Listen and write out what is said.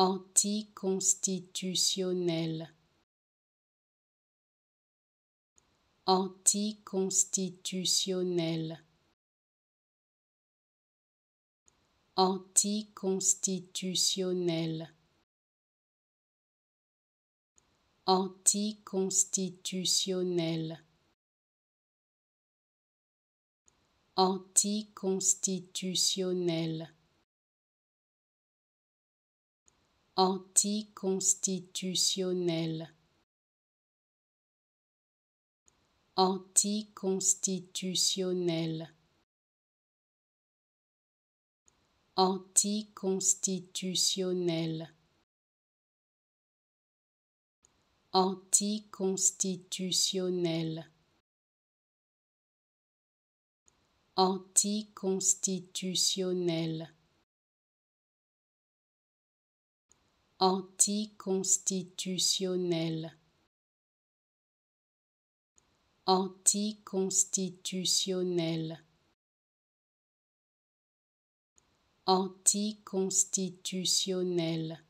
anticonstitutionnel anticonstitutionnel anticonstitutionnel anticonstitutionnel anticonstitutionnel anticonstitutionnel anticonstitutionnel anticonstitutionnel anticonstitutionnel anticonstitutionnel anticonstitutionnel anticonstitutionnel anticonstitutionnel